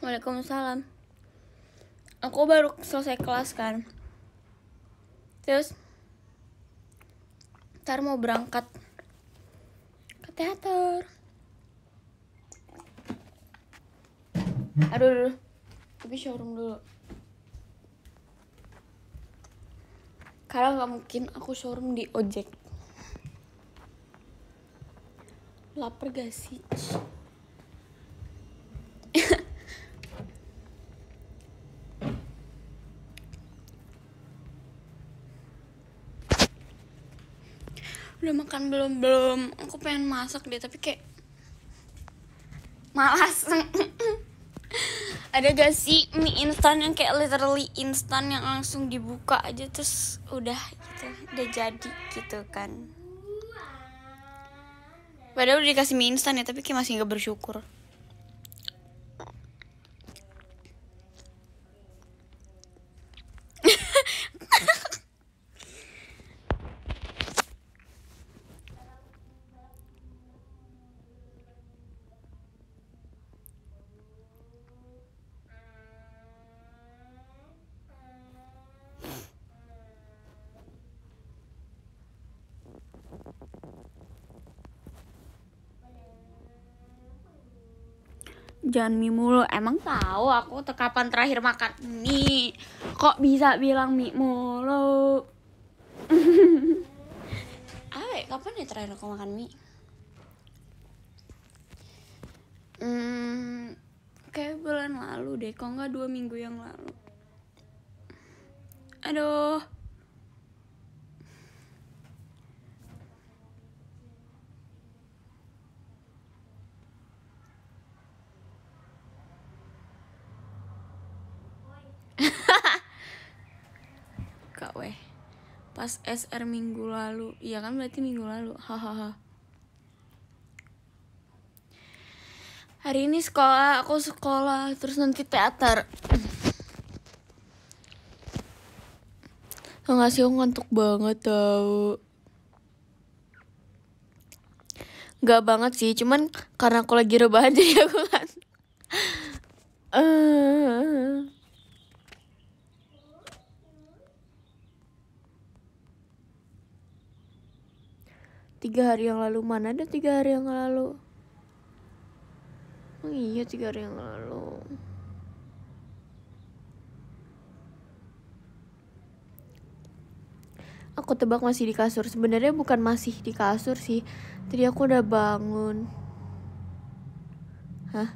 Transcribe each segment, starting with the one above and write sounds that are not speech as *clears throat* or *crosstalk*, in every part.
waalaikumsalam Aku baru selesai kelas kan. Terus ntar mau berangkat ke teater. *laughs* aduh aduh tapi showroom dulu karena nggak mungkin aku showroom di ojek lapar gak sih *laughs* udah makan belum belum aku pengen masak deh tapi kayak malas *laughs* ada gak sih mie instan yang kayak literally instan yang langsung dibuka aja terus udah gitu udah jadi gitu kan padahal udah dikasih mie instan ya tapi kayak masih nggak bersyukur Jangan mie mulu. Emang tahu aku kapan terakhir makan mie? Kok bisa bilang mie mulu? Awe, *laughs* kapan ya terakhir aku makan mie? Hmm, kayak bulan lalu deh, kok nggak dua minggu yang lalu. Aduh, pas SR minggu lalu iya kan berarti minggu lalu hahaha hari ini sekolah aku sekolah terus nanti teater Tau gak sih aku ngantuk banget tau Gak banget sih, cuman karena aku lagi rebahan *laughs* jadi aku kan tiga hari yang lalu mana ada tiga hari yang lalu oh iya tiga hari yang lalu aku tebak masih di kasur sebenarnya bukan masih di kasur sih tadi aku udah bangun hah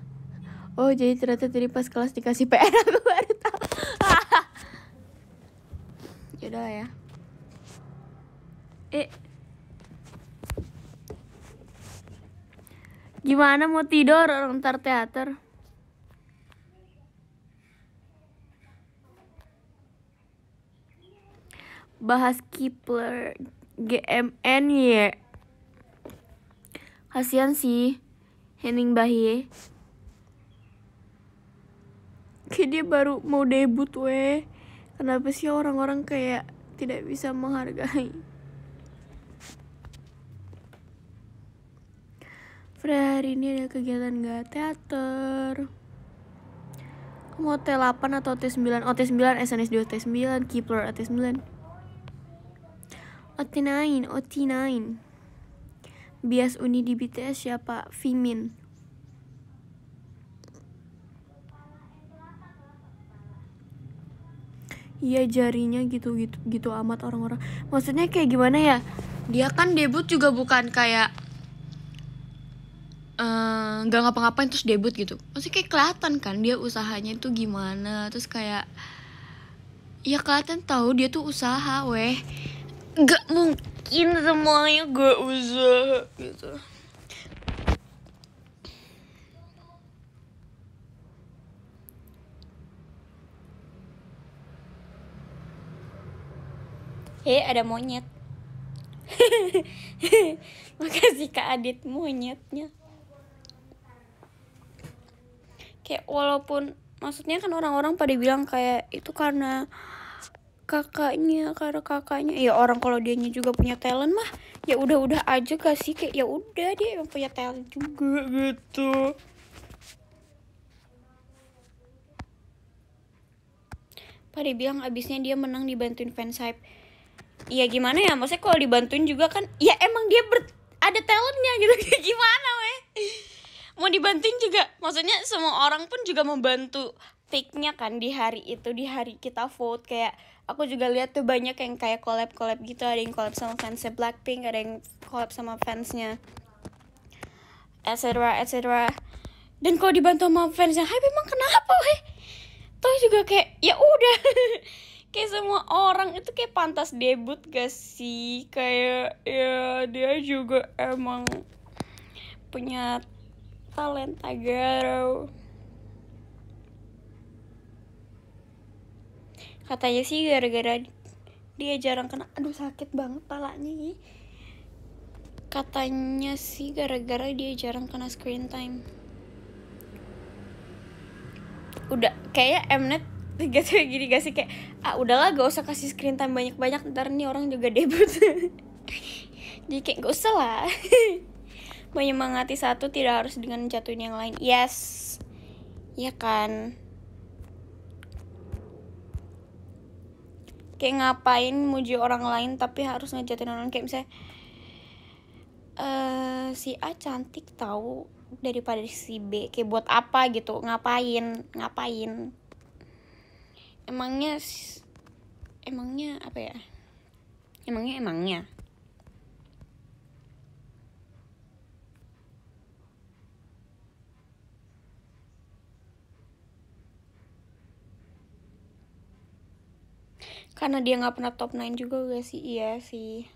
oh jadi ternyata tadi pas kelas dikasih PR aku baru tahu yaudah *laughs* ya Gimana mau tidur orang ntar teater? Bahas Kipler GMN ya. Kasihan sih Henning Bahie. Kayak dia baru mau debut weh. Kenapa sih orang-orang kayak tidak bisa menghargai? Fred hari ini ada kegiatan gak teater mau T8 atau T9 Oh T9 SNSD T9 Kepler T9 OT9 OT9 Bias uni di BTS siapa? Vimin Iya jarinya gitu gitu gitu amat orang-orang. Maksudnya kayak gimana ya? Dia kan debut juga bukan kayak Eh, nggak uh, ngapa-ngapain terus debut gitu masih kayak kelihatan kan dia usahanya itu gimana terus kayak ya kelihatan tahu dia tuh usaha weh nggak mungkin semuanya gue usah gitu Hei, eh, ada monyet. *laughs* Makasih Kak Adit monyetnya kayak walaupun maksudnya kan orang-orang pada bilang kayak itu karena kakaknya karena kakaknya ya orang kalau dianya juga punya talent mah ya udah udah aja gak sih kayak ya udah dia yang punya talent juga gitu pada bilang abisnya dia menang dibantuin hype Iya gimana ya maksudnya kalau dibantuin juga kan ya emang dia ber ada talentnya gitu *laughs* kayak gimana weh mau dibanting juga maksudnya semua orang pun juga membantu fake-nya kan di hari itu di hari kita vote kayak aku juga lihat tuh banyak yang kayak collab collab gitu ada yang collab sama fansnya Blackpink ada yang collab sama fansnya etc etc dan kalau dibantu sama fansnya hype emang kenapa weh toh juga kayak ya udah *laughs* kayak semua orang itu kayak pantas debut gak sih kayak ya dia juga emang punya talenta girl katanya sih gara-gara dia jarang kena aduh sakit banget palanya katanya sih gara-gara dia jarang kena screen time udah kayak Mnet gitu *laughs* gini gak sih kayak ah udahlah gak usah kasih screen time banyak-banyak ntar nih orang juga debut *laughs* jadi kayak gak usah lah *laughs* menyemangati satu tidak harus dengan jatuhin yang lain yes ya kan kayak ngapain muji orang lain tapi harus ngejatuhin orang lain. kayak misalnya eh si A cantik tahu daripada si B kayak buat apa gitu ngapain ngapain emangnya emangnya apa ya emangnya emangnya karena dia nggak pernah top 9 juga gak sih iya sih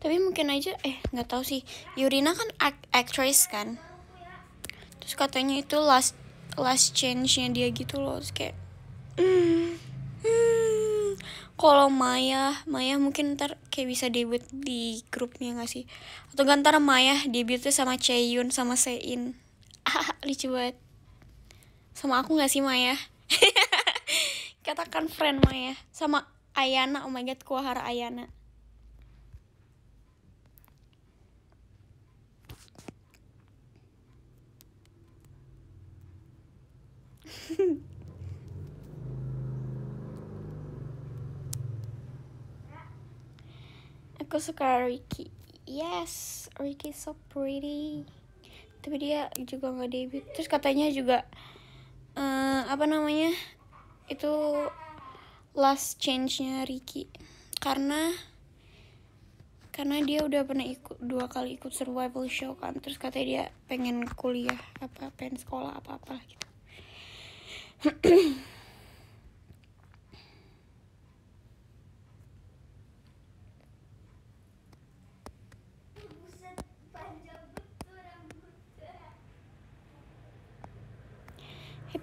tapi mungkin aja eh nggak tahu sih Yurina kan act actress kan terus katanya itu last last change nya dia gitu loh terus kayak mm, mm kalau Maya Maya mungkin ntar kayak bisa debut di grupnya gak sih atau gak ntar Maya debutnya sama Chaeyoon sama Sein ah, *laughs* lucu banget sama aku gak sih Maya *laughs* katakan friend Maya sama Ayana oh my god Kuahara Ayana Hmm. *laughs* aku suka Ricky yes Ricky so pretty tapi dia juga nggak debut terus katanya juga uh, apa namanya itu last change-nya Ricky karena karena dia udah pernah ikut dua kali ikut survival show kan terus katanya dia pengen kuliah apa pengen sekolah apa apa gitu *clears throat*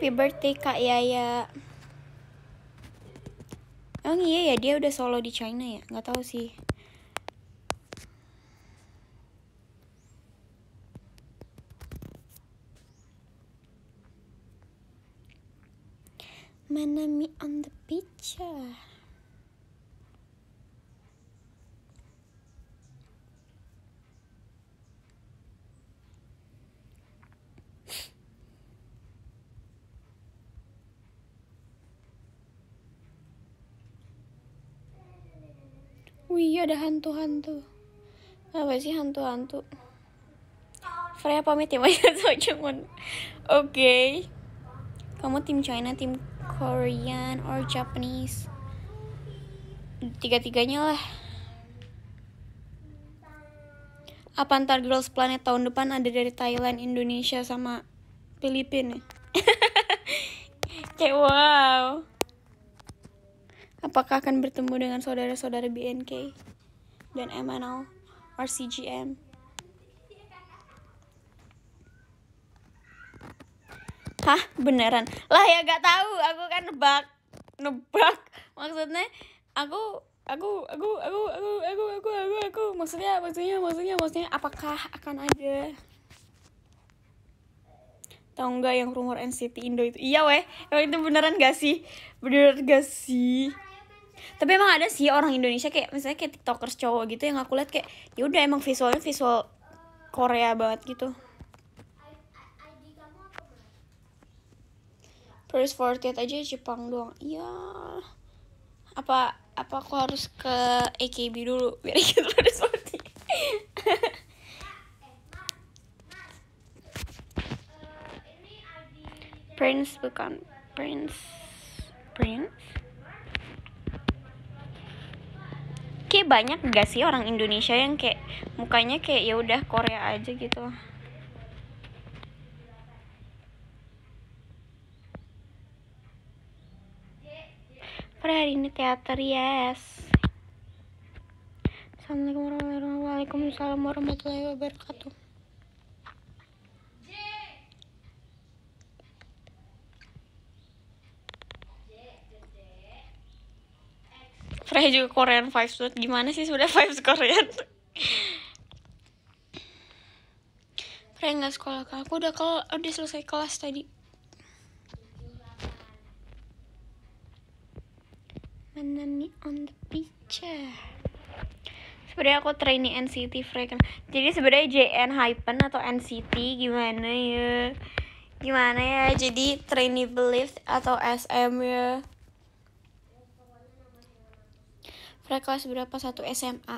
Happy birthday Kak Yaya. Oh iya ya dia udah solo di China ya, nggak tahu sih. Mana me on the picture. Wih, oh iya, ada hantu-hantu. Apa sih hantu-hantu? Freya pamit ya, banyak *laughs* cuman. Oke. Okay. Kamu tim China, tim Korean, or Japanese? Tiga-tiganya lah. Apa ntar Girls Planet tahun depan ada dari Thailand, Indonesia, sama Filipina? *laughs* Kayak wow. Apakah akan bertemu dengan saudara-saudara BNK dan MNL, RCGM? Hah, beneran? Lah ya gak tahu, aku kan nebak, nebak. Maksudnya aku aku aku aku aku aku aku aku aku maksudnya maksudnya maksudnya maksudnya apakah akan ada tau nggak yang rumor NCT Indo itu iya weh emang itu beneran gak sih beneran gak sih tapi emang ada sih orang Indonesia kayak misalnya kayak tiktokers cowok gitu yang aku lihat kayak ya udah emang visualnya visual Korea banget gitu First forget aja Jepang doang iya apa apa aku harus ke AKB dulu biar *laughs* ikut terus 40 Prince bukan Prince Prince kayak banyak gak sih orang Indonesia yang kayak mukanya kayak ya udah Korea aja gitu Pada hari ini teater yes Assalamualaikum warahmatullahi wabarakatuh warahmatullahi wabarakatuh Freya juga Korean vibes banget gimana sih sudah *laughs* vibes Korean Freya nggak sekolah kan aku udah kalau udah selesai kelas tadi nih on the picture sebenarnya aku trainee NCT Freya kan. jadi sebenarnya JN Hypen atau NCT gimana ya gimana ya jadi trainee belief atau SM ya Pernah kelas berapa satu SMA?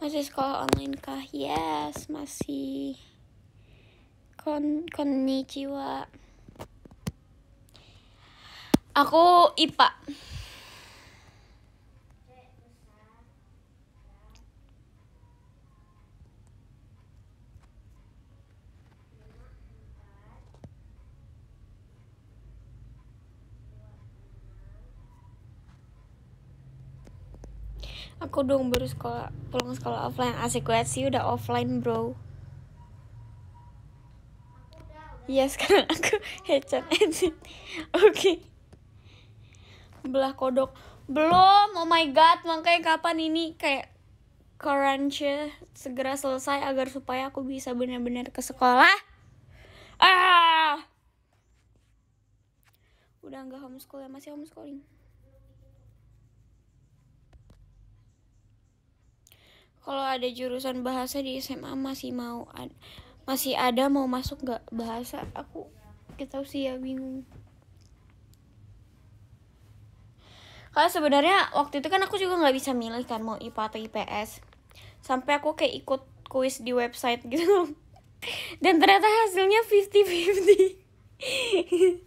Masih sekolah online kah? Yes, masih. Kon konnichiwa. Aku IPA. Aku dong baru sekolah pulang sekolah offline asik banget sih udah offline bro. Iya *laughs* sekarang aku headshot Oke. Belah kodok belum. Oh my god, makanya kapan ini kayak crunch segera selesai agar supaya aku bisa benar-benar ke sekolah. Ah. Udah nggak homeschool ya, masih homeschooling. kalau ada jurusan bahasa di SMA masih mau ad masih ada mau masuk nggak bahasa aku kita sih ya bingung kalau sebenarnya waktu itu kan aku juga nggak bisa milih kan mau IPA atau IPS sampai aku kayak ikut kuis di website *laughs* gitu dan ternyata hasilnya fifty fifty. *laughs*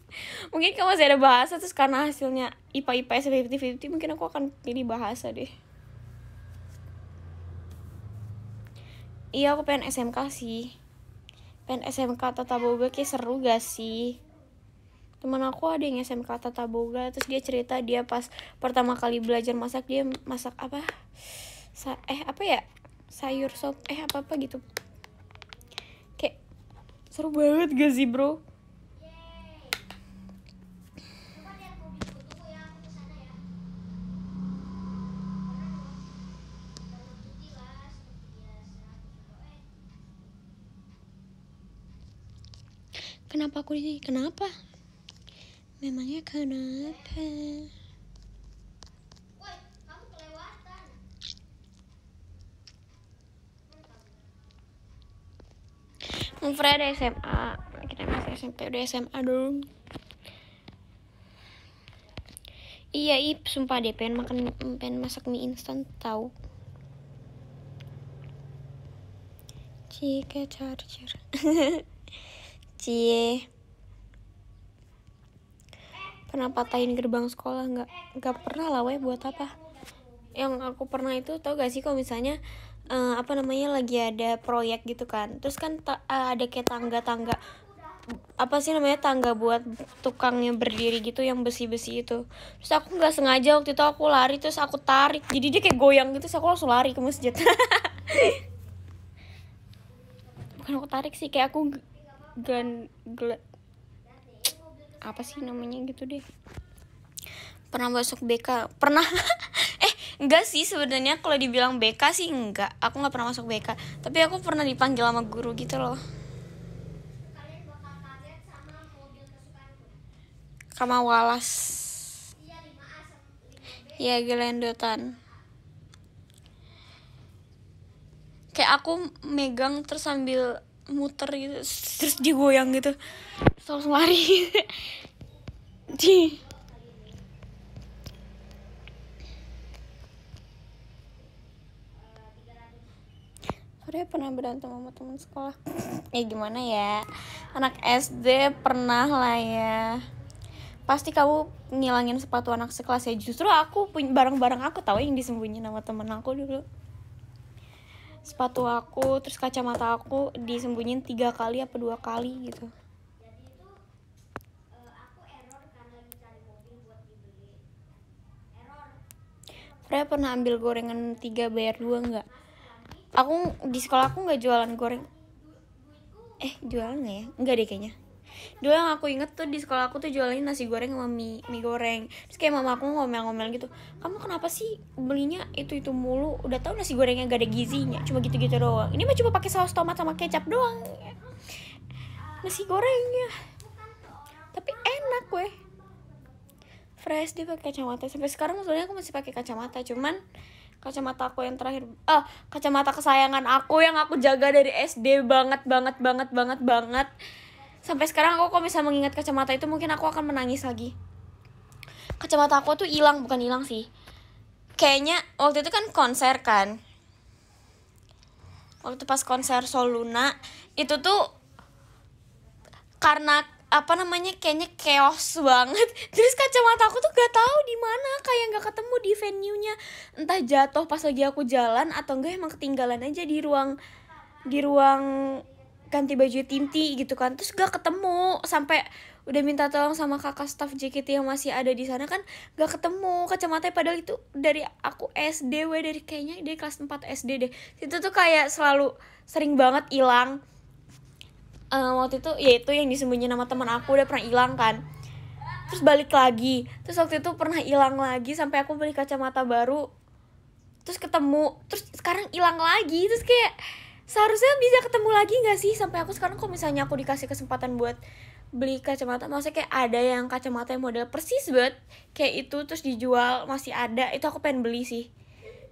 mungkin kalau masih ada bahasa terus karena hasilnya IPA IPS fifty fifty mungkin aku akan pilih bahasa deh iya aku pengen SMK sih pengen SMK Tata Boga kayak seru gak sih Temen aku ada yang SMK Tata Boga terus dia cerita dia pas pertama kali belajar masak dia masak apa Sa eh apa ya sayur sop eh apa apa gitu kayak seru banget gak sih bro kenapa aku di kenapa memangnya kenapa Mufra ada SMA kita masih SMP udah SMA dong iya ip sumpah deh pengen makan pengen masak mie instan tahu jika charger *laughs* Cie. Pernah patahin gerbang sekolah nggak? Nggak pernah lah, weh. Buat apa? Yang aku pernah itu tau gak sih kalau misalnya uh, apa namanya lagi ada proyek gitu kan. Terus kan eh, ada kayak tangga-tangga apa sih namanya tangga buat tukangnya berdiri gitu yang besi-besi itu terus aku nggak sengaja waktu itu aku lari terus aku tarik jadi dia kayak goyang gitu terus aku langsung lari ke masjid *laughs* bukan aku tarik sih kayak aku gan grand apa sih namanya gitu deh pernah masuk BK pernah *laughs* eh enggak sih sebenarnya kalau dibilang BK sih enggak aku nggak pernah masuk BK tapi aku pernah dipanggil sama guru gitu loh sama walas ya gelendotan kayak aku megang terus sambil muter gitu terus digoyang gitu terus langsung lari *laughs* di Sorry ya pernah berantem sama teman sekolah *laughs* Ya gimana ya Anak SD pernah lah ya Pasti kamu ngilangin sepatu anak sekelas ya Justru aku punya barang-barang aku tahu yang disembunyi sama temen aku dulu sepatu aku terus kacamata aku disembunyiin tiga kali apa dua kali gitu Freya pernah ambil gorengan tiga bayar dua nggak? Aku di sekolah aku nggak jualan goreng. Eh, jualan nggak ya? Nggak deh kayaknya dulu yang aku inget tuh di sekolah aku tuh jualin nasi goreng sama mie, mie goreng terus kayak mama aku ngomel-ngomel gitu kamu kenapa sih belinya itu itu mulu udah tau nasi gorengnya gak ada gizinya cuma gitu-gitu doang ini mah cuma pakai saus tomat sama kecap doang nasi gorengnya tapi enak weh fresh dia pakai kacamata sampai sekarang maksudnya aku masih pakai kacamata cuman kacamata aku yang terakhir oh, kacamata kesayangan aku yang aku jaga dari SD banget banget banget banget banget sampai sekarang aku kok bisa mengingat kacamata itu mungkin aku akan menangis lagi kacamata aku tuh hilang bukan hilang sih kayaknya waktu itu kan konser kan waktu pas konser Soluna itu tuh karena apa namanya kayaknya chaos banget *laughs* terus kacamata aku tuh gak tahu di mana kayak gak ketemu di venue nya entah jatuh pas lagi aku jalan atau enggak emang ketinggalan aja di ruang di ruang ganti baju Tinti gitu kan terus gak ketemu sampai udah minta tolong sama kakak staff JKT yang masih ada di sana kan gak ketemu kacamata padahal itu dari aku SD we dari kayaknya dia kelas 4 SD deh itu tuh kayak selalu sering banget hilang uh, waktu itu ya itu yang disembunyi nama teman aku udah pernah hilang kan terus balik lagi terus waktu itu pernah hilang lagi sampai aku beli kacamata baru terus ketemu terus sekarang hilang lagi terus kayak seharusnya bisa ketemu lagi nggak sih sampai aku sekarang kok misalnya aku dikasih kesempatan buat beli kacamata maksudnya kayak ada yang kacamata yang model persis buat kayak itu terus dijual masih ada itu aku pengen beli sih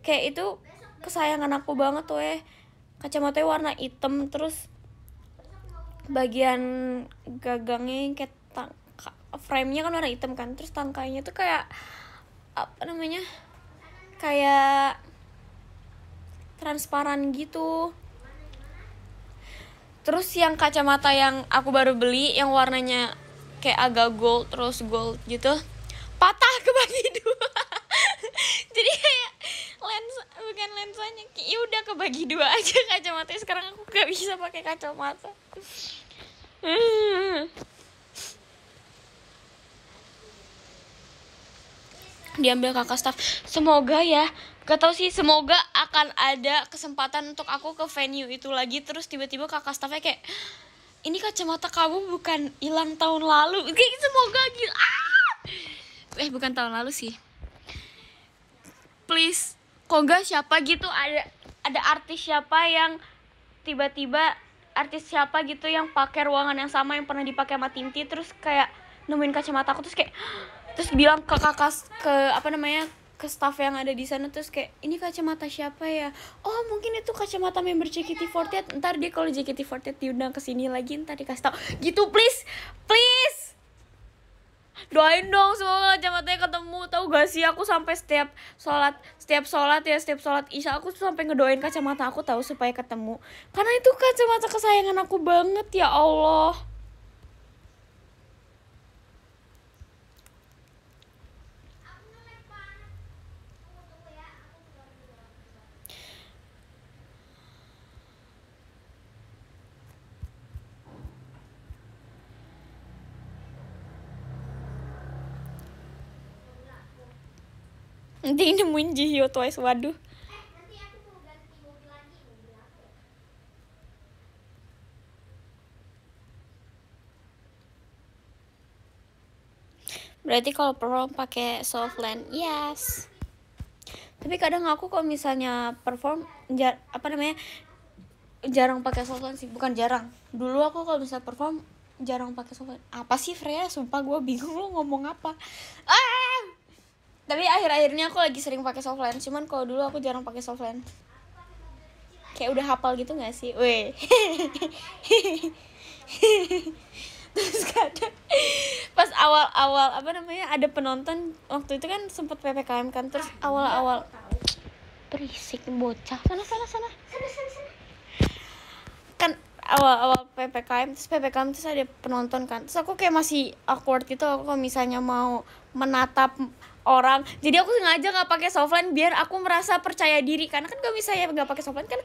kayak itu kesayangan aku banget tuh eh kacamata warna hitam terus bagian gagangnya kayak tang frame-nya kan warna hitam kan terus tangkainya tuh kayak apa namanya kayak transparan gitu terus yang kacamata yang aku baru beli yang warnanya kayak agak gold terus gold gitu patah kebagi dua *laughs* jadi kayak lens bukan lensanya ya udah kebagi dua aja kacamata sekarang aku gak bisa pakai kacamata hmm. diambil kakak staff semoga ya gak tau sih semoga akan ada kesempatan untuk aku ke venue itu lagi terus tiba-tiba kakak staffnya kayak ini kacamata kamu bukan hilang tahun lalu *laughs* kayak gitu, semoga gitu ah! eh bukan tahun lalu sih please kok gak siapa gitu ada ada artis siapa yang tiba-tiba artis siapa gitu yang pakai ruangan yang sama yang pernah dipakai sama Tinti terus kayak nemuin kacamata aku terus kayak terus bilang ke kakak ke apa namanya ke staff yang ada di sana terus kayak ini kacamata siapa ya oh mungkin itu kacamata member JKT48 ntar dia kalau JKT48 diundang ke sini lagi ntar dikasih tau gitu please please doain dong semoga kacamatanya ketemu tahu gak sih aku sampai setiap sholat setiap sholat ya setiap sholat isya aku tuh sampai ngedoain kacamata aku tahu supaya ketemu karena itu kacamata kesayangan aku banget ya Allah nanti nemuin Jihyo Twice waduh eh, ya? Berarti kalau perform pakai soft land, yes. Tapi kadang aku kalau misalnya perform jar apa namanya? jarang pakai soft land sih, bukan jarang. Dulu aku kalau misalnya perform jarang pakai soft land. Apa sih Freya? Sumpah gue bingung lo ngomong apa. Ah! tapi akhir-akhirnya aku lagi sering pakai soft cuman kalau dulu aku jarang pakai soft kayak udah hafal gitu nggak sih weh *laughs* terus kadang pas awal-awal apa namanya ada penonton waktu itu kan sempat ppkm kan terus ah, awal-awal iya, berisik bocah sana sana sana sana sana, sana. kan awal-awal PPKM terus PPKM terus ada penonton kan terus aku kayak masih awkward gitu aku kalau misalnya mau menatap orang jadi aku sengaja nggak pakai softline biar aku merasa percaya diri karena kan bisa ya nggak pakai softline kan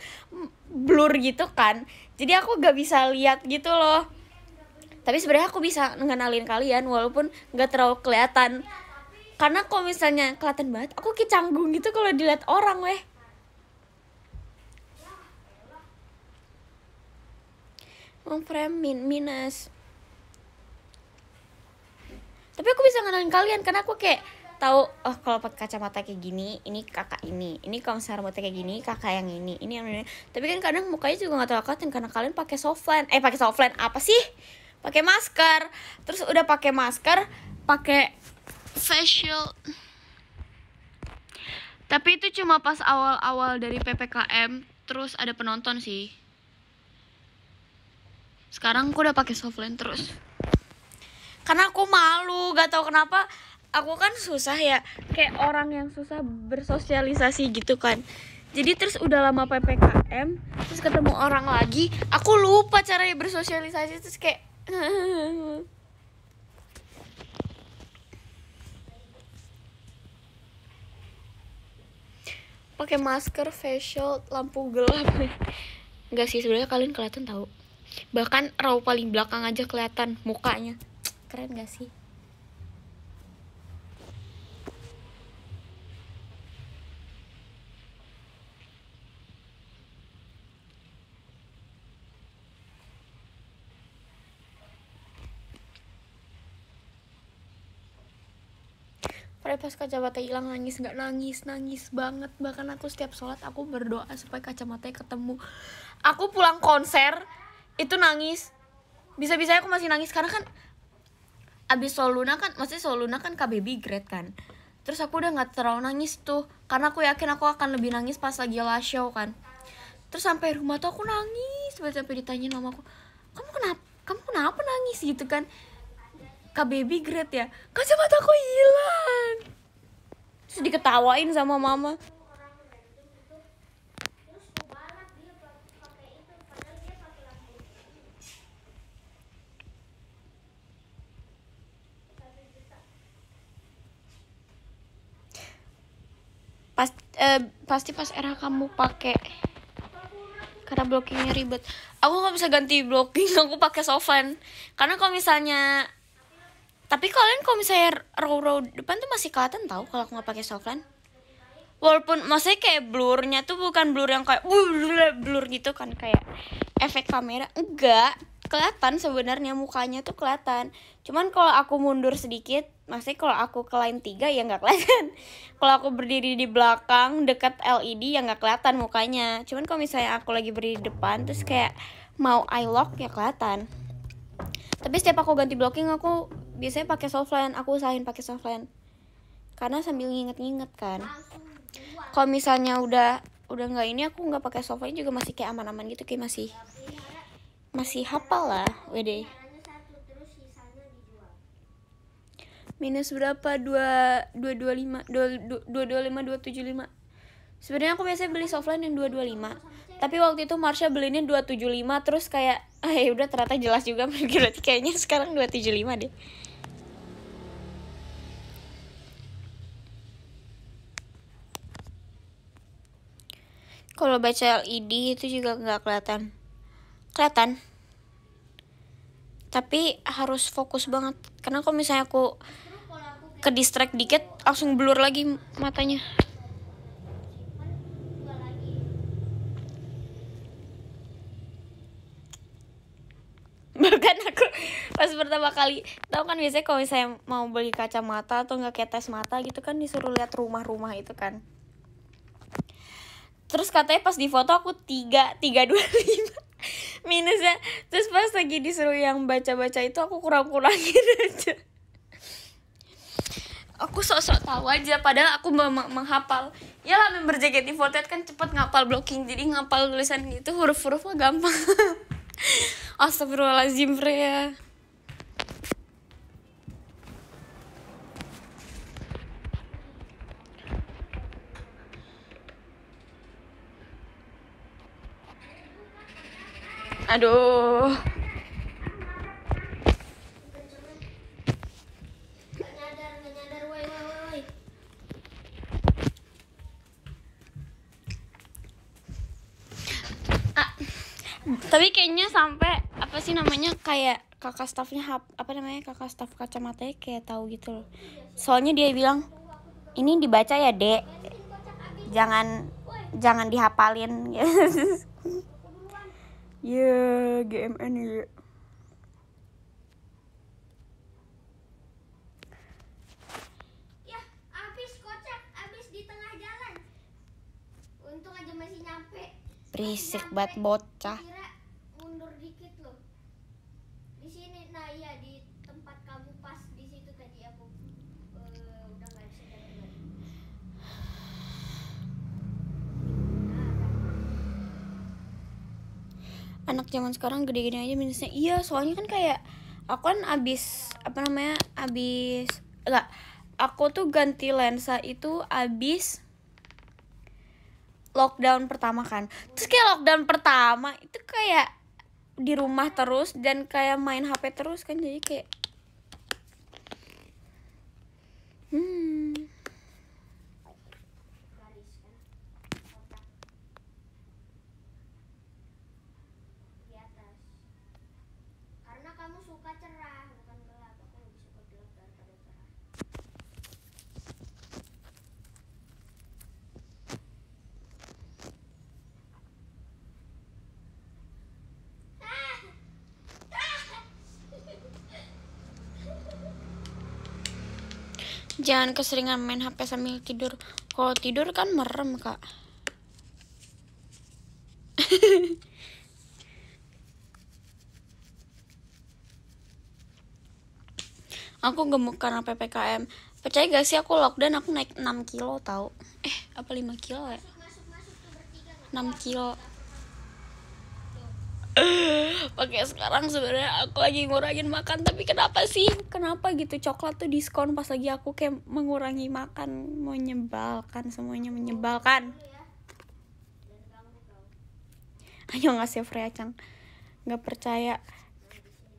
blur gitu kan jadi aku nggak bisa lihat gitu loh tapi sebenarnya aku bisa ngenalin kalian walaupun nggak terlalu kelihatan karena kalau misalnya kelihatan banget aku kecanggung gitu kalau dilihat orang weh memframe minus tapi aku bisa ngenalin kalian karena aku kayak tahu oh kalau pakai kacamata kayak gini ini kakak ini ini kalau misalnya rambutnya kayak gini kakak yang ini ini yang ini tapi kan kadang mukanya juga nggak terlalu karena kalian pakai softline eh pakai softline apa sih pakai masker terus udah pakai masker pakai facial tapi itu cuma pas awal-awal dari ppkm terus ada penonton sih sekarang aku udah pakai softline terus karena aku malu gak tau kenapa aku kan susah ya kayak orang yang susah bersosialisasi gitu kan jadi terus udah lama ppkm terus ketemu orang lagi aku lupa cara bersosialisasi terus kayak *laughs* pakai masker facial lampu gelap *laughs* nggak sih sebenarnya kalian kelihatan tahu bahkan raw paling belakang aja kelihatan mukanya keren gak sih pada pas kacamata hilang nangis nggak nangis nangis banget bahkan aku setiap sholat aku berdoa supaya kacamata ketemu aku pulang konser itu nangis bisa-bisa aku masih nangis karena kan abis Soluna kan masih Soluna kan KBB grade kan terus aku udah nggak terlalu nangis tuh karena aku yakin aku akan lebih nangis pas lagi last show kan terus sampai rumah tuh aku nangis sampai sampai ditanyain aku kamu kenapa kamu kenapa nangis gitu kan kak baby grade ya kacamataku hilang terus diketawain sama mama Pas, eh, pasti pas era kamu pakai karena blockingnya ribet aku nggak bisa ganti blocking *laughs* aku pakai soven karena kalau misalnya tapi kalian kalau misalnya row row depan tuh masih kelihatan tau kalau aku nggak pakai softlens walaupun masih kayak blurnya tuh bukan blur yang kayak blur, blur gitu kan kayak efek kamera enggak kelihatan sebenarnya mukanya tuh kelihatan cuman kalau aku mundur sedikit masih kalau aku ke line tiga ya nggak kelihatan *laughs* kalau aku berdiri di belakang dekat LED ya nggak kelihatan mukanya cuman kalau misalnya aku lagi berdiri di depan terus kayak mau eye lock ya kelihatan tapi setiap aku ganti blocking aku biasanya pakai softline aku usahain pakai softline karena sambil nginget-nginget kan kalau misalnya udah udah nggak ini aku nggak pakai softline juga masih kayak aman-aman gitu kayak masih masih hafal lah wede minus berapa dua dua dua lima dua dua dua lima dua tujuh lima sebenarnya aku biasanya beli softline yang dua dua lima tapi waktu itu Marsha belinya 275 terus kayak *laughs* ah ya udah ternyata jelas juga *laughs* berarti kayaknya sekarang 275 deh Kalau baca LED itu juga nggak kelihatan. Kelihatan. Tapi harus fokus banget. Karena kalau misalnya aku ke distract dikit langsung blur lagi matanya. bahkan aku pas pertama kali tau kan biasanya kalau misalnya mau beli kacamata atau nggak kayak tes mata gitu kan disuruh lihat rumah-rumah itu kan terus katanya pas di foto aku tiga tiga dua lima *laughs* minusnya terus pas lagi disuruh yang baca baca itu aku kurang kurangin *laughs* aja aku sok-sok tahu aja padahal aku memang menghafal ya lah member JKT48 kan cepat ngapal blocking jadi ngapal tulisan gitu huruf-hurufnya gampang *laughs* Astagfirullahaladzim Freya aduh ah, tapi kayaknya sampai apa sih namanya kayak kakak staffnya hap apa namanya kakak staff kacamata kayak tahu gitu loh soalnya dia bilang ini dibaca ya dek jangan jangan dihafalin gitu *laughs* Iya, iya. ya GMN ya untung aja masih nyampe. Berisik banget bocah. anak zaman sekarang gede-gede aja minusnya iya soalnya kan kayak aku kan abis apa namanya abis enggak aku tuh ganti lensa itu abis lockdown pertama kan terus kayak lockdown pertama itu kayak di rumah terus dan kayak main hp terus kan jadi kayak hmm jangan keseringan main HP sambil tidur kalau tidur kan merem kak *laughs* aku gemuk karena PPKM percaya gak sih aku lockdown aku naik 6 kilo tau eh apa 5 kilo ya 6 kilo Oke sekarang sebenarnya aku lagi ngurangin makan tapi kenapa sih kenapa gitu coklat tuh diskon pas lagi aku kayak mengurangi makan menyebalkan semuanya menyebalkan ayo ngasih sih Freacang nggak percaya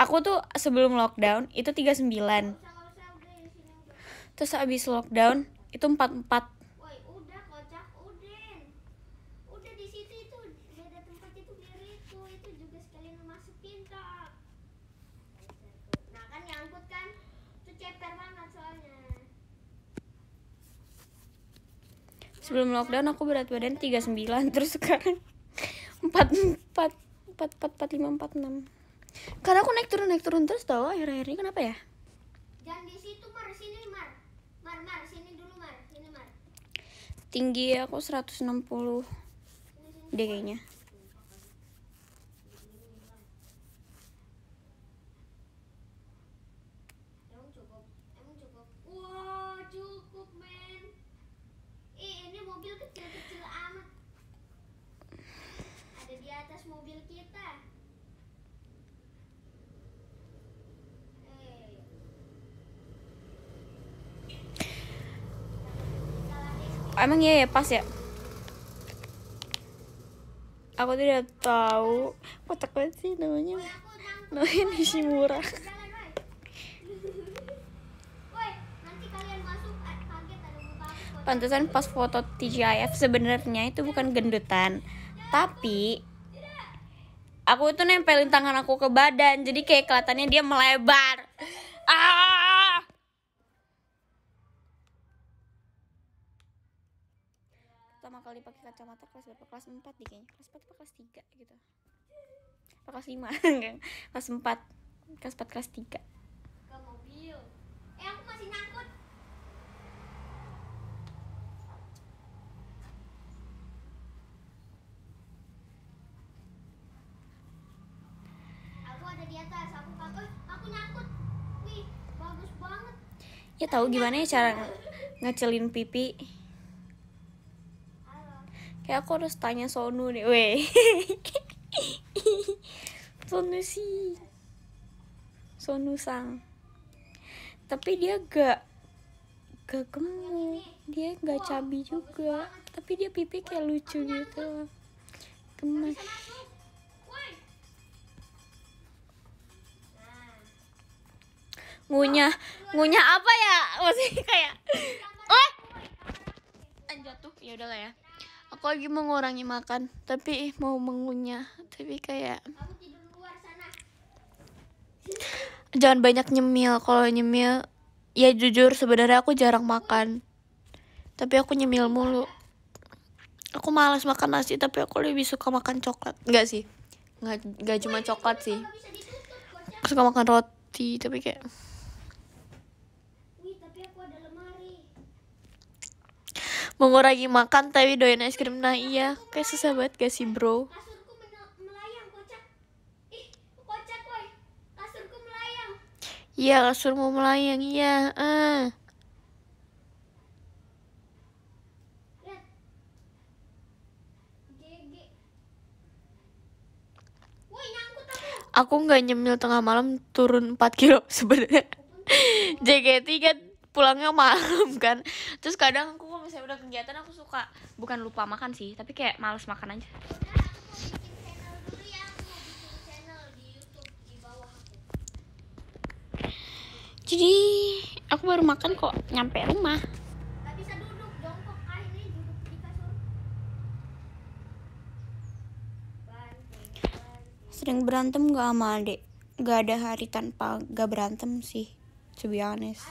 aku tuh sebelum lockdown itu 39 terus abis lockdown itu 44 sebelum lockdown aku berat badan 39 *laughs* terus sekarang 44 44 45 46 karena aku naik turun naik turun terus tau akhir-akhir ini kenapa ya jangan di situ mar sini mar mar mar sini dulu mar sini mar tinggi aku 160 deh kayaknya mobil kita. Hey. Eh. Emang iya ya pas ya? Aku tidak tahu kotak banget sih namanya. Namanya Nishimura. *laughs* Eh, Pantesan pas foto TGIF sebenarnya itu bukan gendutan, ya, tapi aku itu nempelin tangan aku ke badan jadi kayak kelihatannya dia melebar ah pertama kali pakai kacamata kelas berapa kelas 4 deh kayaknya kelas 4 apa kelas 3 gitu apa kelas 5 *laughs* kelas 4 kelas 4 kelas 3 ke mobil eh aku masih nyangkut ya tahu gimana ya cara ngecilin pipi kayak aku harus tanya Sonu nih weh *laughs* Sonu sih Sonu sang tapi dia gak gak gemuk dia gak cabi juga tapi dia pipi kayak lucu gitu gemes ngunyah ngunyah apa ya masih kayak oh jatuh ya udahlah ya aku lagi mau ngurangi makan tapi mau mengunyah tapi kayak jangan banyak nyemil kalau nyemil ya jujur sebenarnya aku jarang makan tapi aku nyemil mulu aku malas makan nasi tapi aku lebih suka makan coklat nggak sih nggak nggak cuma coklat sih aku suka makan roti tapi kayak mengurangi makan tapi doyan es krim nah iya kayak susah banget gak sih bro Iya kasur mau melayang iya ah. Aku nggak nyemil tengah malam turun 4 kilo sebenarnya. *laughs* JKT kan pulangnya malam *laughs* kan terus kadang aku kalau misalnya udah kegiatan aku suka bukan lupa makan sih tapi kayak males makan aja jadi aku baru makan kok nyampe rumah sering berantem gak sama adek, gak ada hari tanpa gak berantem sih to be honest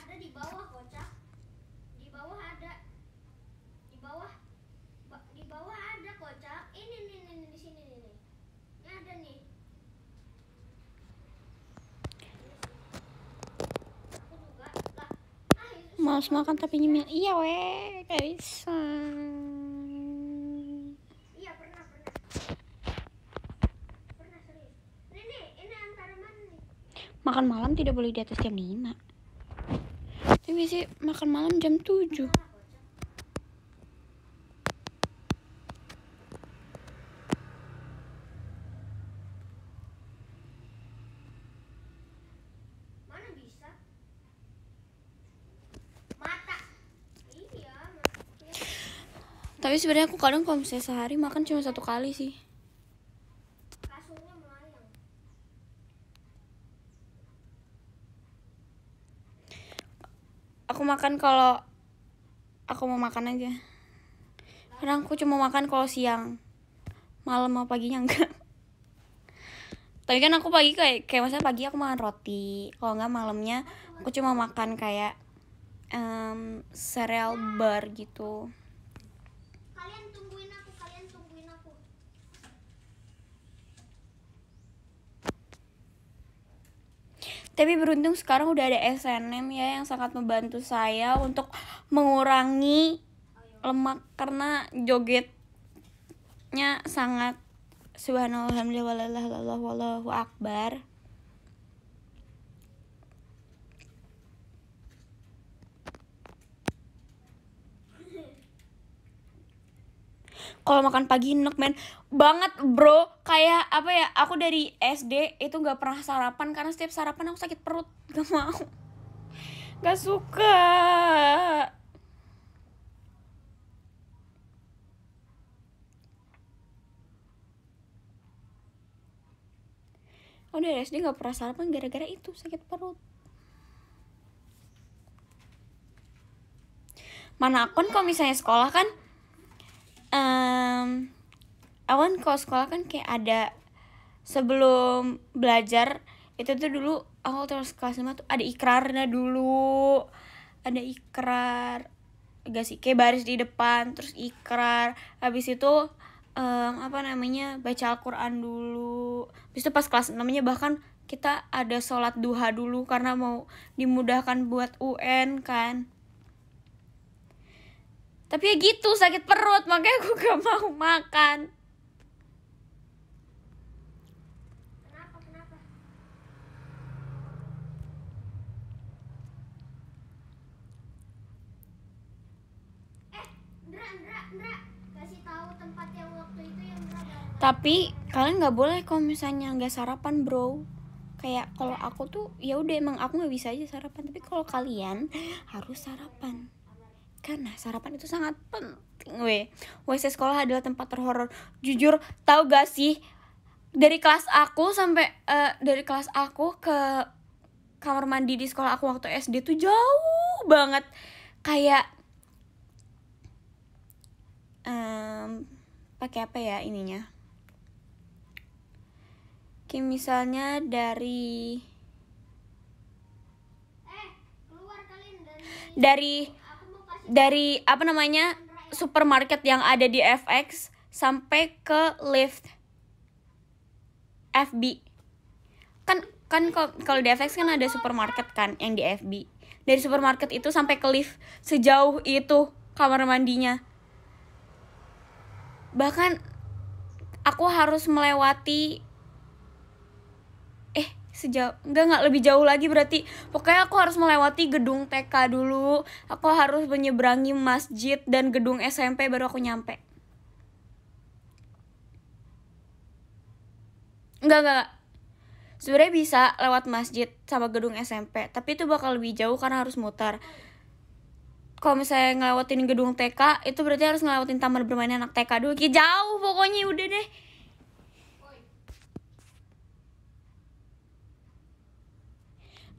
males makan tapi nyemil iya we. gak bisa iya, makan malam tidak boleh di atas jam 5 tapi sih makan malam jam 7 sebenarnya aku kadang kalau misalnya sehari makan cuma satu kali sih aku makan kalau aku mau makan aja kadang aku cuma makan kalau siang malam mau paginya enggak tapi kan aku pagi kayak kayak masa pagi aku makan roti kalau enggak malamnya aku cuma makan kayak um, cereal bar gitu Tapi beruntung sekarang udah ada SNM ya yang sangat membantu saya untuk mengurangi lemak karena jogetnya sangat subhanallah alhamdulillah wallahu akbar kalau makan pagi enak men banget bro kayak apa ya aku dari SD itu nggak pernah sarapan karena setiap sarapan aku sakit perut *laughs* gak mau gak suka Oh dari SD gak pernah sarapan gara-gara itu sakit perut Mana aku kalau misalnya sekolah kan um, awan kalau sekolah kan kayak ada sebelum belajar itu tuh dulu awal terus kelas lima tuh ada ikrarnya dulu ada ikrar gak sih kayak baris di depan terus ikrar habis itu um, apa namanya baca Al-Quran dulu habis itu pas kelas namanya bahkan kita ada sholat duha dulu karena mau dimudahkan buat UN kan tapi ya gitu sakit perut makanya aku gak mau makan tapi kalian nggak boleh kalau misalnya nggak sarapan bro kayak kalau aku tuh ya udah emang aku nggak bisa aja sarapan tapi kalau kalian harus sarapan karena sarapan itu sangat penting, we. WC sekolah adalah tempat terhoror. Jujur, tau gak sih? Dari kelas aku sampai uh, dari kelas aku ke kamar mandi di sekolah aku waktu SD tuh jauh banget. Kayak um, pakai apa ya ininya? Kayak misalnya dari eh, dari dari apa namanya supermarket yang ada di FX sampai ke lift FB kan kan kalau di FX kan ada supermarket kan yang di FB dari supermarket itu sampai ke lift sejauh itu kamar mandinya bahkan aku harus melewati sejauh enggak enggak lebih jauh lagi berarti pokoknya aku harus melewati gedung TK dulu aku harus menyeberangi masjid dan gedung SMP baru aku nyampe enggak enggak sebenarnya bisa lewat masjid sama gedung SMP tapi itu bakal lebih jauh karena harus mutar kalau misalnya ngelewatin gedung TK itu berarti harus ngelewatin taman bermain anak TK dulu Ki jauh pokoknya udah deh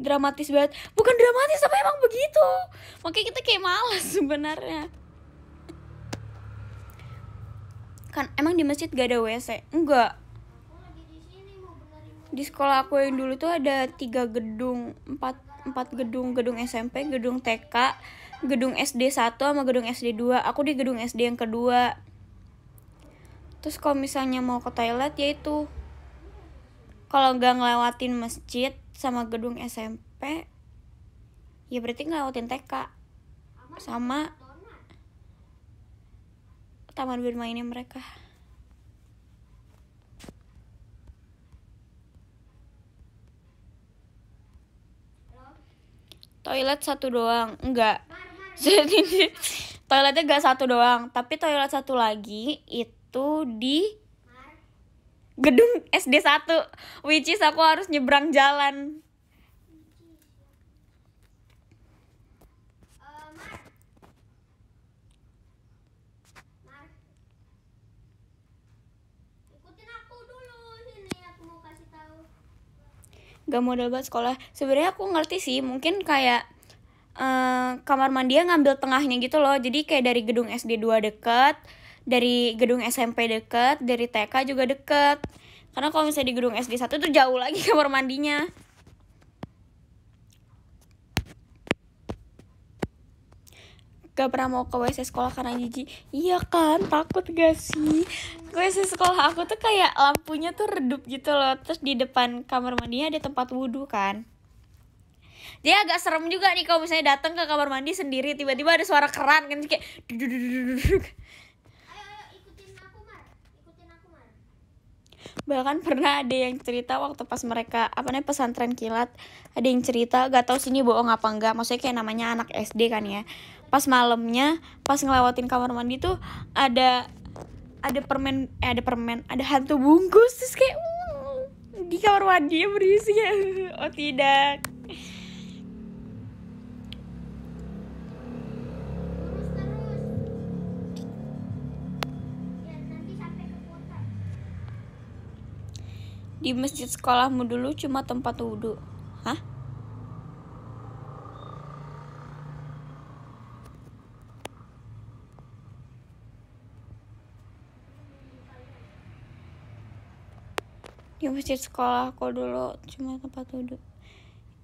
dramatis banget bukan dramatis tapi emang begitu makanya kita kayak malas sebenarnya kan emang di masjid gak ada WC enggak di sekolah aku yang dulu tuh ada tiga gedung empat empat gedung gedung SMP gedung TK gedung SD 1 sama gedung SD 2 aku di gedung SD yang kedua terus kalau misalnya mau ke toilet yaitu kalau nggak ngelewatin masjid sama gedung SMP ya berarti ngelewatin TK sama taman bermainnya mereka toilet satu doang enggak *laughs* toiletnya enggak satu doang tapi toilet satu lagi itu di gedung SD 1 which is aku harus nyebrang jalan gak modal buat sekolah sebenarnya aku ngerti sih mungkin kayak uh, kamar mandinya ngambil tengahnya gitu loh jadi kayak dari gedung SD 2 deket dari gedung SMP deket dari TK juga deket karena kalau misalnya di gedung SD 1 itu jauh lagi *laughs* kamar mandinya gak pernah mau ke WC sekolah karena jijik iya kan takut gak sih WC sekolah aku tuh kayak lampunya tuh redup gitu loh terus di depan kamar mandinya ada tempat wudhu kan dia agak serem juga nih kalau misalnya datang ke kamar mandi sendiri tiba-tiba ada suara keran kan kayak *laughs* bahkan pernah ada yang cerita waktu pas mereka apa namanya pesantren kilat ada yang cerita gak tahu sini bohong apa enggak maksudnya kayak namanya anak SD kan ya pas malamnya pas ngelewatin kamar mandi tuh ada ada permen eh, ada permen ada hantu bungkus terus kayak uh, di kamar mandi ya berisi ya *laughs* oh tidak di masjid sekolahmu dulu cuma tempat wudhu. Hah? Di masjid sekolah aku dulu cuma tempat wudhu.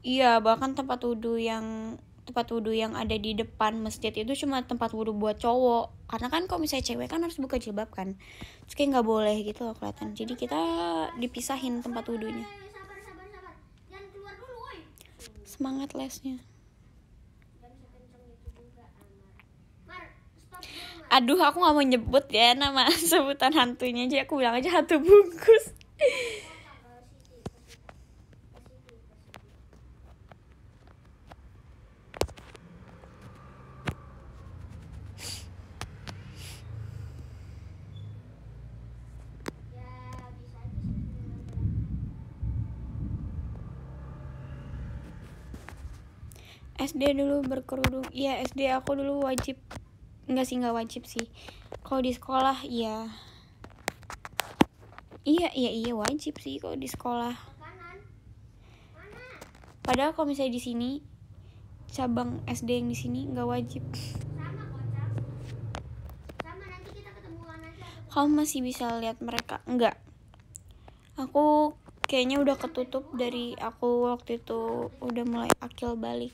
Iya, bahkan tempat wudhu yang tempat wudhu yang ada di depan masjid itu cuma tempat wudhu buat cowok karena kan kalau misalnya cewek kan harus buka jilbab kan terus kayak nggak boleh gitu loh kelihatan jadi kita dipisahin tempat wudhunya semangat lesnya aduh aku gak mau nyebut ya nama *laughs* sebutan hantunya jadi aku bilang aja hantu bungkus SD dulu berkerudung iya SD aku dulu wajib enggak sih enggak wajib sih kalau di sekolah iya iya iya iya wajib sih kalau di sekolah padahal kalau misalnya di sini cabang SD yang di sini nggak wajib kamu masih bisa lihat mereka enggak aku kayaknya udah ketutup dari aku waktu itu udah mulai akil balik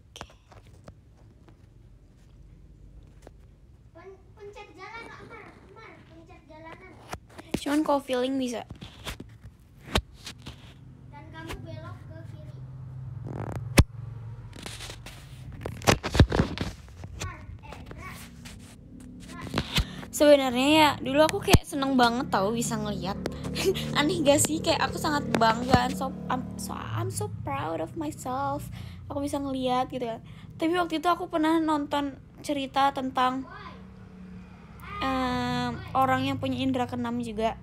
cuman kalau feeling bisa dan Sebenarnya ya dulu aku kayak seneng banget tau bisa ngeliat *laughs* Aneh gak sih kayak aku sangat bangga I'm so, I'm, so, I'm so proud of myself Aku bisa ngeliat gitu kan Tapi waktu itu aku pernah nonton cerita tentang yang orang yang punya indera keenam juga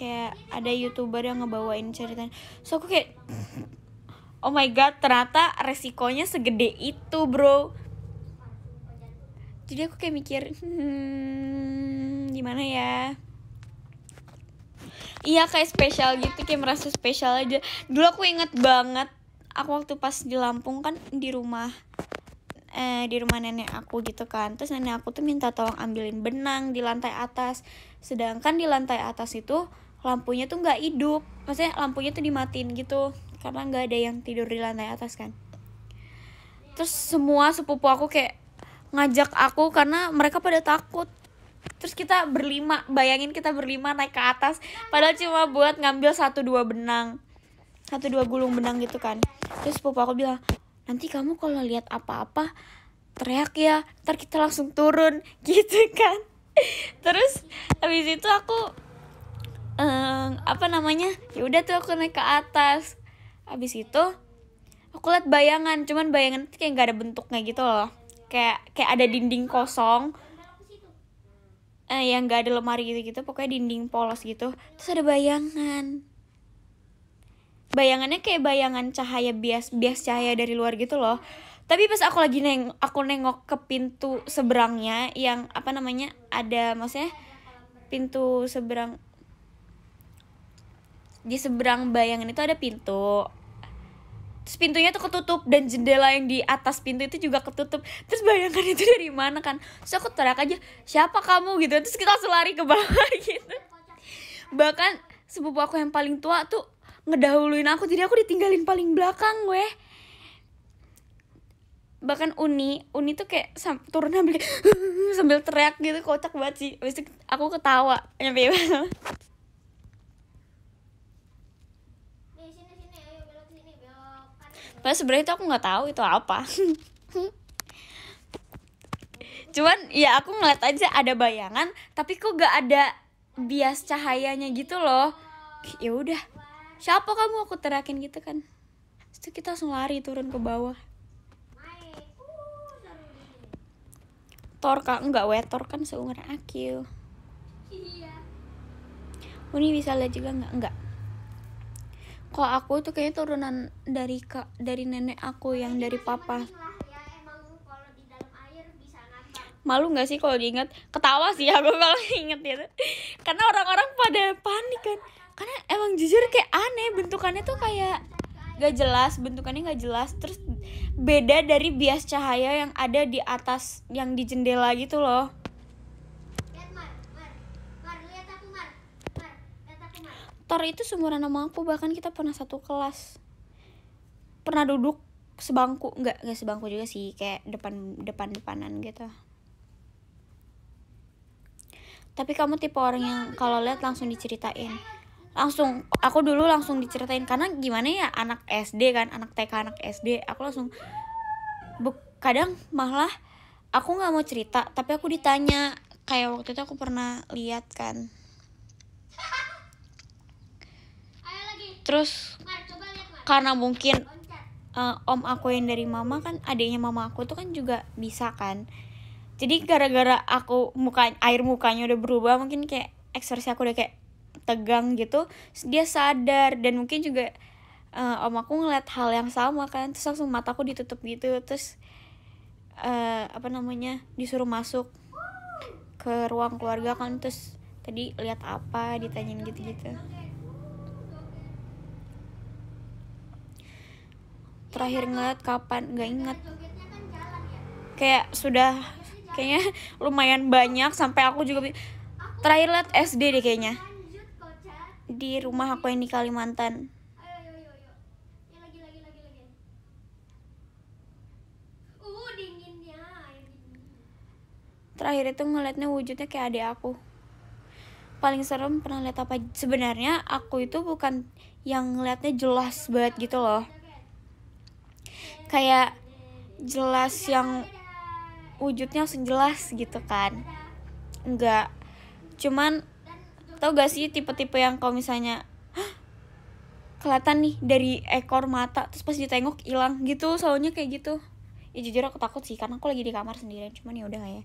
kayak ada youtuber yang ngebawain ceritanya so aku kayak *laughs* oh my god ternyata resikonya segede itu bro jadi aku kayak mikir hmm, gimana ya iya kayak spesial gitu kayak merasa spesial aja dulu aku inget banget aku waktu pas di Lampung kan di rumah eh, di rumah nenek aku gitu kan terus nenek aku tuh minta tolong ambilin benang di lantai atas sedangkan di lantai atas itu lampunya tuh nggak hidup maksudnya lampunya tuh dimatin gitu karena nggak ada yang tidur di lantai atas kan terus semua sepupu aku kayak ngajak aku karena mereka pada takut terus kita berlima bayangin kita berlima naik ke atas padahal cuma buat ngambil satu dua benang satu dua gulung benang gitu kan terus sepupu aku bilang nanti kamu kalau lihat apa-apa teriak ya ntar kita langsung turun *laughs* gitu kan terus habis itu aku um, apa namanya ya udah tuh aku naik ke atas habis itu aku lihat bayangan cuman bayangan itu kayak nggak ada bentuknya gitu loh kayak kayak ada dinding kosong eh, yang nggak ada lemari gitu gitu pokoknya dinding polos gitu terus ada bayangan bayangannya kayak bayangan cahaya bias bias cahaya dari luar gitu loh tapi pas aku lagi neng aku nengok ke pintu seberangnya yang apa namanya ada maksudnya pintu seberang di seberang bayangan itu ada pintu terus pintunya tuh ketutup dan jendela yang di atas pintu itu juga ketutup terus bayangkan itu dari mana kan terus aku teriak aja siapa kamu gitu terus kita langsung lari ke bawah *laughs* gitu bahkan sepupu aku yang paling tua tuh ngedahuluin aku jadi aku ditinggalin paling belakang gue bahkan Uni Uni tuh kayak sam- turun ambil *laughs* sambil teriak gitu kocak banget sih Habis itu aku ketawa nyampe Padahal sebenarnya itu aku nggak tahu itu apa. *laughs* Cuman ya aku ngeliat aja ada bayangan, tapi kok gak ada bias cahayanya gitu loh. Oh. Ya udah, siapa kamu aku terakin gitu kan itu kita langsung lari turun ke bawah Tor kak enggak wetor kan seumuran aku iya Uni bisa lihat juga enggak enggak kok aku tuh kayaknya turunan dari kak dari nenek aku yang dari iya, papa ya. malu nggak sih kalau diingat ketawa sih aku *laughs* kalau inget ya, gitu. karena orang-orang pada panik kan karena emang jujur kayak aneh bentukannya tuh kayak gak jelas bentukannya gak jelas terus beda dari bias cahaya yang ada di atas yang di jendela gitu loh Tor itu seumuran nama aku bahkan kita pernah satu kelas pernah duduk sebangku nggak nggak sebangku juga sih kayak depan depan depanan gitu tapi kamu tipe orang yang nah, kalau lihat langsung diceritain langsung aku dulu langsung diceritain karena gimana ya anak SD kan anak TK anak SD aku langsung kadang malah aku nggak mau cerita tapi aku ditanya kayak waktu itu aku pernah lihat kan terus karena mungkin uh, om aku yang dari mama kan adiknya mama aku tuh kan juga bisa kan jadi gara-gara aku muka air mukanya udah berubah mungkin kayak ekspresi aku udah kayak tegang gitu dia sadar dan mungkin juga uh, om aku ngeliat hal yang sama kan terus langsung mataku ditutup gitu terus uh, apa namanya disuruh masuk ke ruang keluarga kan terus tadi lihat apa ditanyain gitu-gitu terakhir ngeliat kapan nggak inget kayak sudah kayaknya lumayan banyak sampai aku juga terakhir lihat SD deh kayaknya di rumah aku yang di Kalimantan. Terakhir itu ngeliatnya wujudnya kayak adik aku. Paling serem pernah lihat apa? Sebenarnya aku itu bukan yang ngeliatnya jelas banget gitu loh. Kayak jelas yang wujudnya langsung gitu kan. Enggak. Cuman tau gak sih tipe-tipe yang kalau misalnya kelihatan nih dari ekor mata terus pas ditengok hilang gitu soalnya kayak gitu ya jujur aku takut sih karena aku lagi di kamar sendirian cuman ya udah ya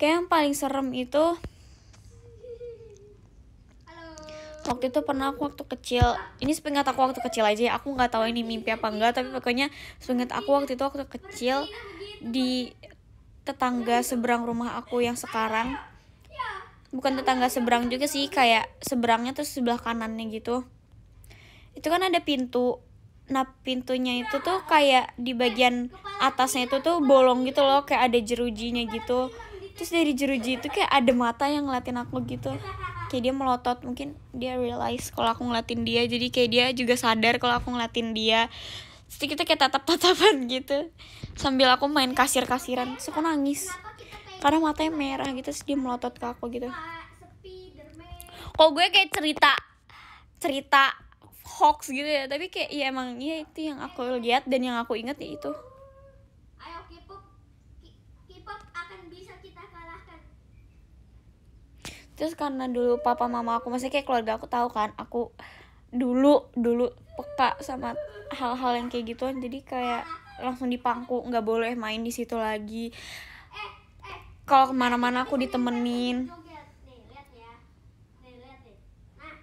kayak yang paling serem itu waktu itu pernah aku waktu kecil ini sepingat aku waktu kecil aja ya aku nggak tahu ini mimpi apa enggak tapi pokoknya sepingat aku waktu itu waktu kecil di tetangga seberang rumah aku yang sekarang bukan tetangga seberang juga sih kayak seberangnya terus sebelah kanannya gitu itu kan ada pintu nah pintunya itu tuh kayak di bagian atasnya itu tuh bolong gitu loh kayak ada jerujinya gitu terus dari jeruji itu kayak ada mata yang ngeliatin aku gitu kayak dia melotot mungkin dia realize kalau aku ngeliatin dia jadi kayak dia juga sadar kalau aku ngeliatin dia terus kita gitu kayak tatap tatapan gitu sambil aku main kasir kasiran terus aku nangis karena matanya merah gitu sih dia melotot ke aku gitu kok gue kayak cerita cerita hoax gitu ya tapi kayak ya emang ya itu yang aku lihat dan yang aku inget ya itu terus karena dulu papa mama aku masih kayak keluarga aku tahu kan aku dulu dulu peka sama hal-hal yang kayak gituan jadi kayak langsung dipangku nggak boleh main di situ lagi kalau kemana-mana aku ditemenin ya. nah,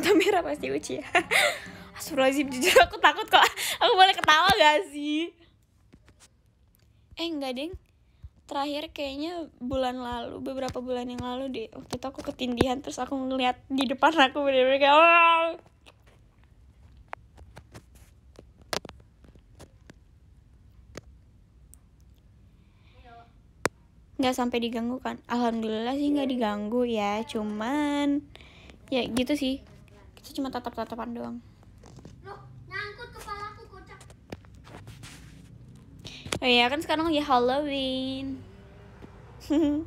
mata merah pasti uci ya *laughs* Astagfirullahaladzim, jujur aku takut kok Aku boleh ketawa gak sih? Eh enggak deng Terakhir kayaknya bulan lalu Beberapa bulan yang lalu deh Waktu itu aku ketindihan Terus aku ngeliat di depan aku bener-bener kayak wow. nggak sampai diganggu kan alhamdulillah sih nggak diganggu ya cuman ya gitu sih kita cuma tatap tatapan doang Oh iya kan sekarang lagi Halloween. *laughs*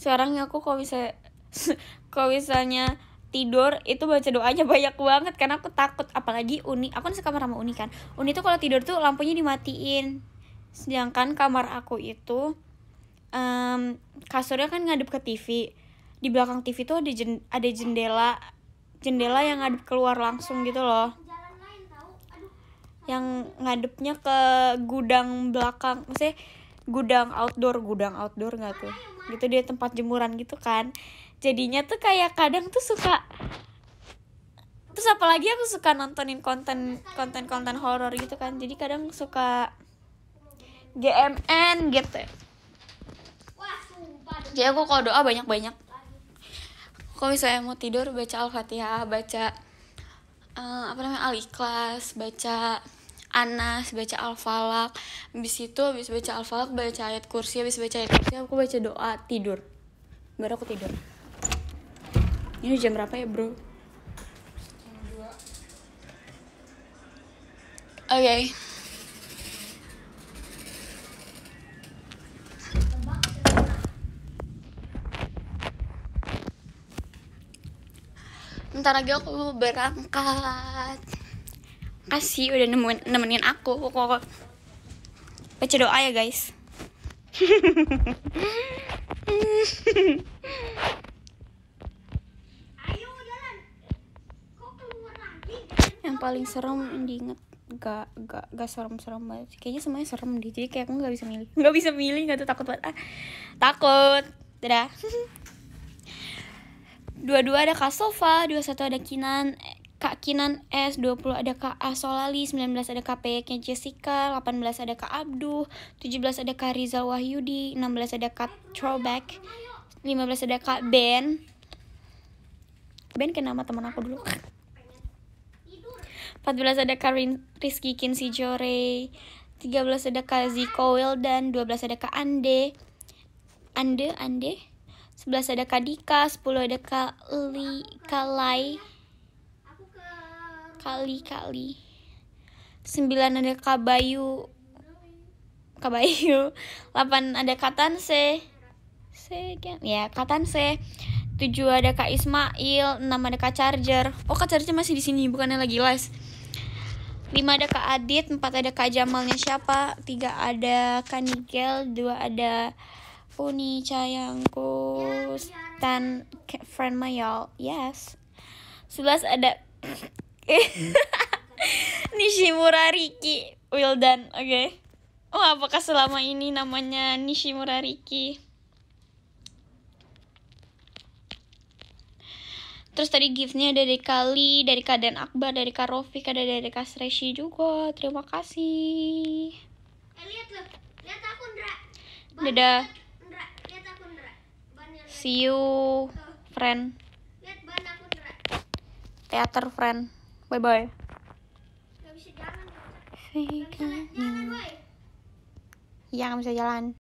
Sekarang aku kok bisa *laughs* kok misalnya tidur itu baca doanya banyak banget karena aku takut apalagi Uni. Aku kan sekamar sama Uni kan. Uni tuh kalau tidur tuh lampunya dimatiin sedangkan kamar aku itu um, kasurnya kan ngadep ke TV di belakang TV tuh ada jen ada jendela jendela yang ngadep keluar langsung gitu loh yang ngadepnya ke gudang belakang maksudnya gudang outdoor gudang outdoor nggak tuh gitu dia tempat jemuran gitu kan jadinya tuh kayak kadang tuh suka terus apalagi aku suka nontonin konten konten konten horor gitu kan jadi kadang suka GMN gitu jadi aku kalau doa banyak banyak kalau misalnya mau tidur baca al-fatihah baca uh, apa namanya al-ikhlas baca Anas baca Al-Falak habis itu habis baca Al-Falak baca ayat kursi habis baca ayat kursi aku baca doa tidur baru aku tidur ini jam berapa ya bro? Oke okay. ntar lagi aku berangkat kasih udah nemuin, nemenin aku baca doa ya guys yang paling serem yang diinget gak gak gak serem serem banget kayaknya semuanya serem deh jadi kayak aku nggak bisa milih nggak bisa milih nggak tuh takut banget ah, takut dadah 22 ada Kak Sofa, 21 ada Kinan, Kak Kinan S, 20 ada Kak Asolali, 19 ada Kak Peyeknya Jessica, 18 ada Kak Abdu, 17 ada Kak Rizal Wahyudi, 16 ada Kak Throwback, 15 ada Kak Ben. Ben ke nama teman aku dulu. 14 ada Kak Rizky Kinsey Jore, 13 ada Kak Ziko Wildan, 12 ada Kak Ande, Ande, Ande, 11 ada Kadika, 10 ada Kali, Kalai, Kali, Kali. 9 ada Kabayu, Kabayu. 8 ada Katanse. Se, ya, Katanse. 7 ada Kak Ismail, 6 ada Kak Charger. Oh, Kak Charger masih di sini, bukannya lagi les. 5 ada Kak Adit, 4 ada Kak Jamalnya siapa, 3 ada Kak Nigel, 2 ada Puni Cayangku Stan friend my y'all yes sebelas ada *laughs* Nishimura Riki well done oke okay. oh apakah selama ini namanya Nishimura Riki Terus tadi giftnya dari Kali, dari Kaden Akbar, dari karofi Rofik, ada dari Kak Sreshi juga. Terima kasih. Eh, lihat loh. Lihat aku, Ndra. Dadah. See you, friend. Teater friend. Bye bye. Gak bisa Yang bisa jalan.